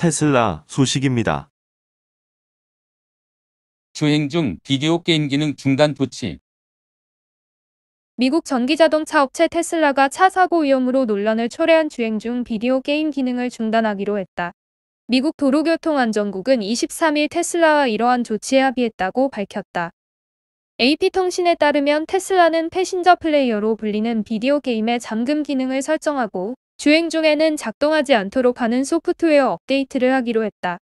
테슬라 소식입니다. 주행 중 비디오 게임 기능 중단 조치 미국 전기자동차 업체 테슬라가 차 사고 위험으로 논란을 초래한 주행 중 비디오 게임 기능을 중단하기로 했다. 미국 도로교통안전국은 23일 테슬라와 이러한 조치에 합의했다고 밝혔다. AP통신에 따르면 테슬라는 패신저 플레이어로 불리는 비디오 게임의 잠금 기능을 설정하고 주행 중에는 작동하지 않도록 하는 소프트웨어 업데이트를 하기로 했다.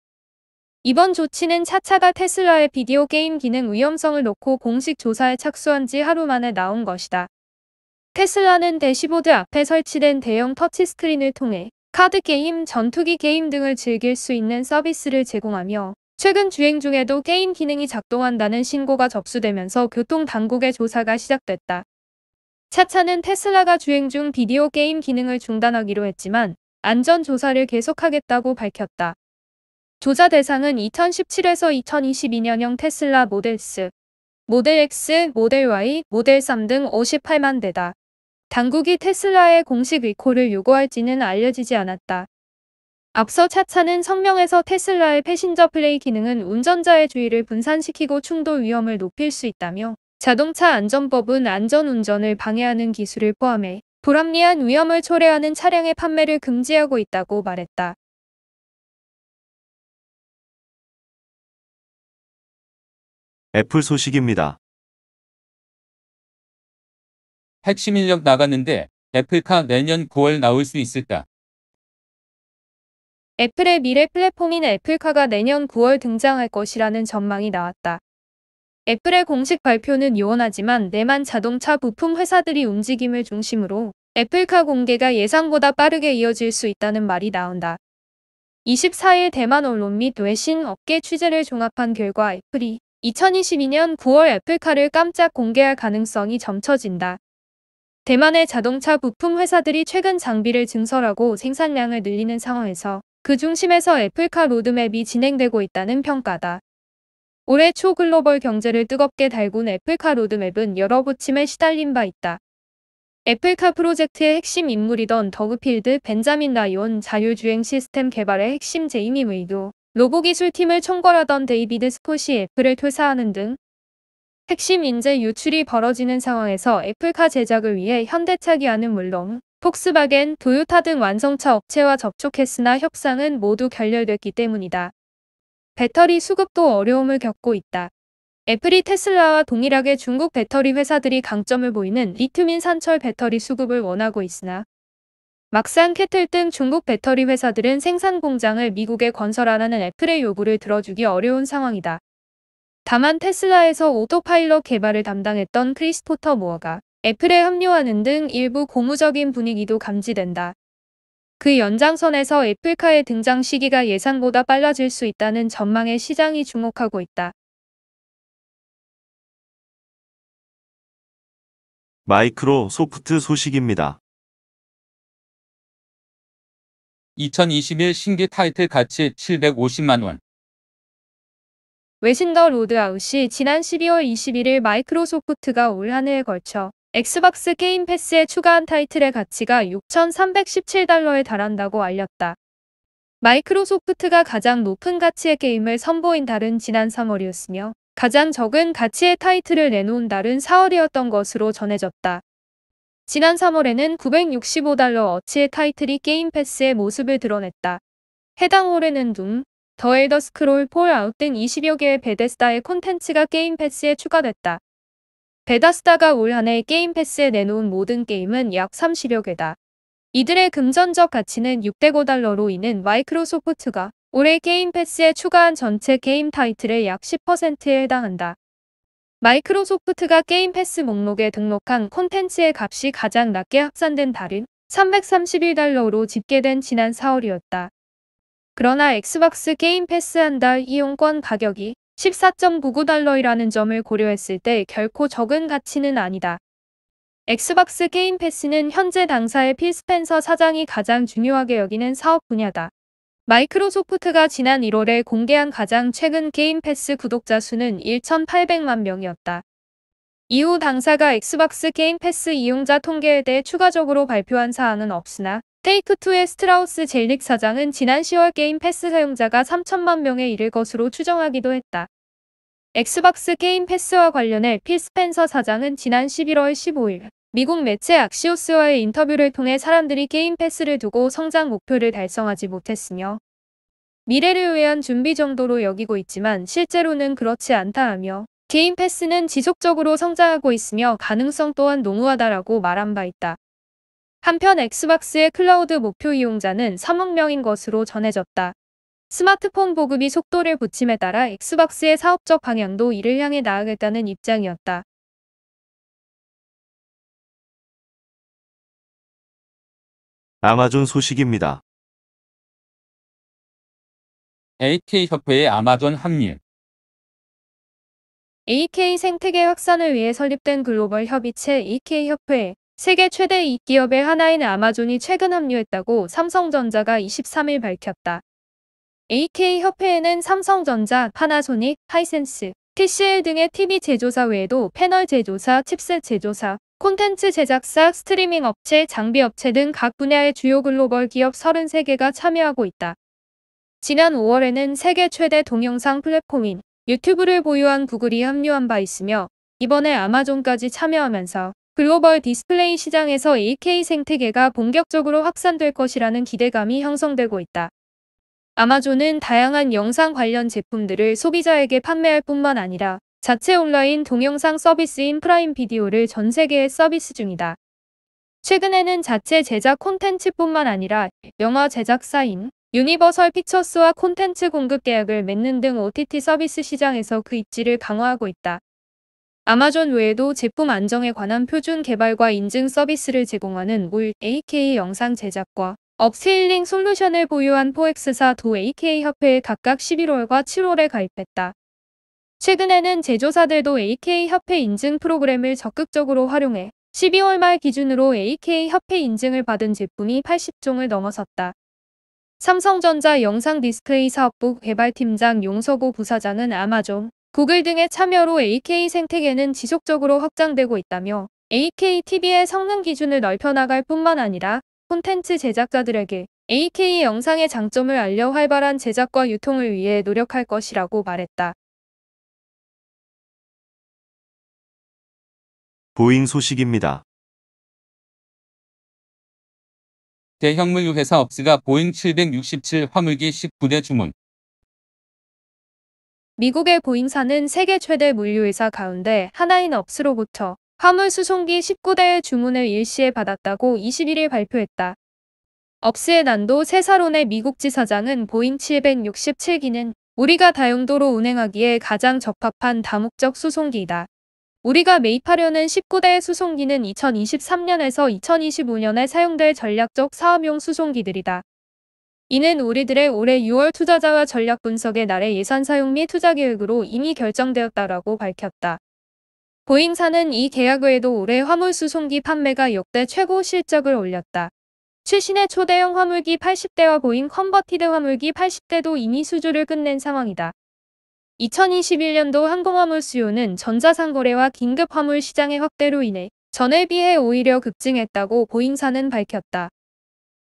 이번 조치는 차차가 테슬라의 비디오 게임 기능 위험성을 놓고 공식 조사에 착수한 지 하루 만에 나온 것이다. 테슬라는 대시보드 앞에 설치된 대형 터치스크린을 통해 카드 게임, 전투기 게임 등을 즐길 수 있는 서비스를 제공하며 최근 주행 중에도 게임 기능이 작동한다는 신고가 접수되면서 교통당국의 조사가 시작됐다. 차차는 테슬라가 주행 중 비디오 게임 기능을 중단하기로 했지만 안전 조사를 계속하겠다고 밝혔다. 조사 대상은 2017에서 2022년형 테슬라 모델 S, 모델 X, 모델 Y, 모델 3 등 58만 대다. 당국이 테슬라의 공식 리콜을 요구할지는 알려지지 않았다. 앞서 차차는 성명에서 테슬라의 패신저 플레이 기능은 운전자의 주의를 분산시키고 충돌 위험을 높일 수 있다며 자동차 안전법은 안전운전을 방해하는 기술을 포함해 불합리한 위험을 초래하는 차량의 판매를 금지하고 있다고 말했다. 애플 소식입니다. 핵심 인력 나갔는데 애플카 내년 9월 나올 수 있을까? 애플의 미래 플랫폼인 애플카가 내년 9월 등장할 것이라는 전망이 나왔다. 애플의 공식 발표는 요원하지만 내만 자동차 부품 회사들이 움직임을 중심으로 애플카 공개가 예상보다 빠르게 이어질 수 있다는 말이 나온다. 24일 대만 언론 및 외신 업계 취재를 종합한 결과 애플이 2022년 9월 애플카를 깜짝 공개할 가능성이 점쳐진다. 대만의 자동차 부품 회사들이 최근 장비를 증설하고 생산량을 늘리는 상황에서 그 중심에서 애플카 로드맵이 진행되고 있다는 평가다. 올해 초 글로벌 경제를 뜨겁게 달군 애플카 로드맵은 여러 부침에 시달린 바 있다. 애플카 프로젝트의 핵심 인물이던 더그필드 벤자민 라이온 자율주행 시스템 개발의 핵심 재임임 의도, 로보 기술팀을 총괄하던 데이비드 스콧이 애플을 퇴사하는 등 핵심 인재 유출이 벌어지는 상황에서 애플카 제작을 위해 현대차 기아는 물론 폭스바겐, 도요타 등 완성차 업체와 접촉했으나 협상은 모두 결렬됐기 때문이다. 배터리 수급도 어려움을 겪고 있다. 애플이 테슬라와 동일하게 중국 배터리 회사들이 강점을 보이는 리튬인 산철 배터리 수급을 원하고 있으나 막상 캐틀 등 중국 배터리 회사들은 생산 공장을 미국에 건설하라는 애플의 요구를 들어주기 어려운 상황이다. 다만 테슬라에서 오토파일럿 개발을 담당했던 크리스포터 모어가 애플에 합류하는 등 일부 고무적인 분위기도 감지된다. 그 연장선에서 애플카의 등장 시기가 예상보다 빨라질 수 있다는 전망에 시장이 주목하고 있다. 마이크로소프트 소식입니다. 2021 신규 타이틀 가치 750만 원. 외신 더 로드아웃이 지난 12월 21일 마이크로소프트가 올한 해에 걸쳐 엑스박스 게임 패스에 추가한 타이틀의 가치가 6,317달러에 달한다고 알렸다. 마이크로소프트가 가장 높은 가치의 게임을 선보인 달은 지난 3월이었으며 가장 적은 가치의 타이틀을 내놓은 달은 4월이었던 것으로 전해졌다. 지난 3월에는 965달러 어치의 타이틀이 게임 패스의 모습을 드러냈다. 해당 올해는 둠, 더 엘더 스크롤 폴아웃 등 20여 개의 베데스다의 콘텐츠가 게임 패스에 추가됐다. 베다스다가 올 한해 게임 패스에 내놓은 모든 게임은 약 30여 개다. 이들의 금전적 가치는 600억 달러로 인는 마이크로소프트가 올해 게임 패스에 추가한 전체 게임 타이틀의 약 10%에 해당한다. 마이크로소프트가 게임 패스 목록에 등록한 콘텐츠의 값이 가장 낮게 합산된 달인 331달러로 집계된 지난 4월이었다. 그러나 엑스박스 게임 패스 한 달 이용권 가격이 14.99달러이라는 점을 고려했을 때 결코 적은 가치는 아니다. 엑스박스 게임 패스는 현재 당사의 필 스펜서 사장이 가장 중요하게 여기는 사업 분야다. 마이크로소프트가 지난 1월에 공개한 가장 최근 게임 패스 구독자 수는 1,800만 명이었다. 이후 당사가 엑스박스 게임 패스 이용자 통계에 대해 추가적으로 발표한 사항은 없으나 테이크2의 스트라우스 젤릭 사장은 지난 10월 게임 패스 사용자가 3천만 명에 이를 것으로 추정하기도 했다. 엑스박스 게임 패스와 관련해 필 스펜서 사장은 지난 11월 15일 미국 매체 악시오스와의 인터뷰를 통해 사람들이 게임 패스를 두고 성장 목표를 달성하지 못했으며 미래를 위한 준비 정도로 여기고 있지만 실제로는 그렇지 않다 하며 게임 패스는 지속적으로 성장하고 있으며 가능성 또한 농후하다라고 말한 바 있다. 한편 엑스박스의 클라우드 목표 이용자는 3억 명인 것으로 전해졌다. 스마트폰 보급이 속도를 붙임에 따라 엑스박스의 사업적 방향도 이를 향해 나아가겠다는 입장이었다. 아마존 소식입니다. AK협회의 아마존 합류 AK 생태계 확산을 위해 설립된 글로벌 협의체 AK협회 세계 최대 2기업의 하나인 아마존이 최근 합류했다고 삼성전자가 23일 밝혔다. AK협회에는 삼성전자, 파나소닉, 하이센스, TCL 등의 TV 제조사 외에도 패널 제조사, 칩셋 제조사, 콘텐츠 제작사, 스트리밍 업체, 장비 업체 등 각 분야의 주요 글로벌 기업 33개가 참여하고 있다. 지난 5월에는 세계 최대 동영상 플랫폼인 유튜브를 보유한 구글이 합류한 바 있으며 이번에 아마존까지 참여하면서 글로벌 디스플레이 시장에서 AK 생태계가 본격적으로 확산될 것이라는 기대감이 형성되고 있다. 아마존은 다양한 영상 관련 제품들을 소비자에게 판매할 뿐만 아니라 자체 온라인 동영상 서비스인 프라임 비디오를 전 세계에 서비스 중이다. 최근에는 자체 제작 콘텐츠뿐만 아니라 영화 제작사인 유니버설 피처스와 콘텐츠 공급 계약을 맺는 등 OTT 서비스 시장에서 그 입지를 강화하고 있다. 아마존 외에도 제품 안정에 관한 표준 개발과 인증 서비스를 제공하는 올 AK 영상 제작과 업스일링 솔루션을 보유한 포엑스사 두 AK협회에 각각 11월과 7월에 가입했다. 최근에는 제조사들도 AK협회 인증 프로그램을 적극적으로 활용해 12월 말 기준으로 AK협회 인증을 받은 제품이 80종을 넘어섰다. 삼성전자 영상 디스플레이 사업부 개발팀장 용서고 부사장은 아마존 구글 등의 참여로 AK 생태계는 지속적으로 확장되고 있다며 AKTV의 성능 기준을 넓혀나갈 뿐만 아니라 콘텐츠 제작자들에게 AK 영상의 장점을 알려 활발한 제작과 유통을 위해 노력할 것이라고 말했다. 보잉 소식입니다. 대형물류 회사 업스가 보잉 767 화물기 19대 주문 미국의 보잉사는 세계 최대 물류회사 가운데 하나인 업스로부터 화물 수송기 19대의 주문을 일시에 받았다고 21일 발표했다. 업스의 난도 세사론의 미국 지사장은 보잉 767기는 우리가 다용도로 운행하기에 가장 적합한 다목적 수송기이다. 우리가 매입하려는 19대의 수송기는 2023년에서 2025년에 사용될 전략적 사업용 수송기들이다. 이는 우리들의 올해 6월 투자자와 전략 분석의 날의 예산 사용 및 투자 계획으로 이미 결정되었다라고 밝혔다. 보잉사는 이 계약 외에도 올해 화물수송기 판매가 역대 최고 실적을 올렸다. 최신의 초대형 화물기 80대와 보잉 컨버티드 화물기 80대도 이미 수주를 끝낸 상황이다. 2021년도 항공화물 수요는 전자상거래와 긴급화물 시장의 확대로 인해 전에 비해 오히려 급증했다고 보잉사는 밝혔다.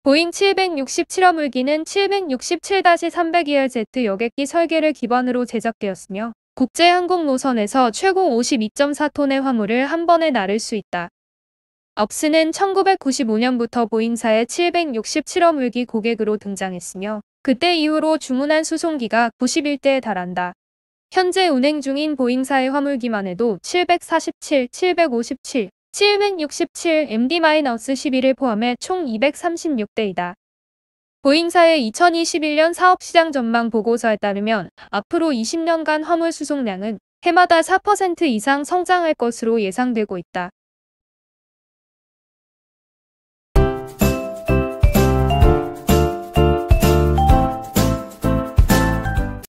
보잉 767호 물기는 767-300ERZ 여객기 설계를 기반으로 제작되었으며 국제항공 노선에서 최고 52.4톤의 화물을 한 번에 나를 수 있다. 업스는 1995년부터 보잉사의 767호 물기 고객으로 등장했으며 그때 이후로 주문한 수송기가 91대에 달한다. 현재 운행 중인 보잉사의 화물기만 해도 747, 757, 767 MD-11을 포함해 총 236대이다. 보잉사의 2021년 사업시장 전망 보고서에 따르면 앞으로 20년간 화물 수송량은 해마다 4% 이상 성장할 것으로 예상되고 있다.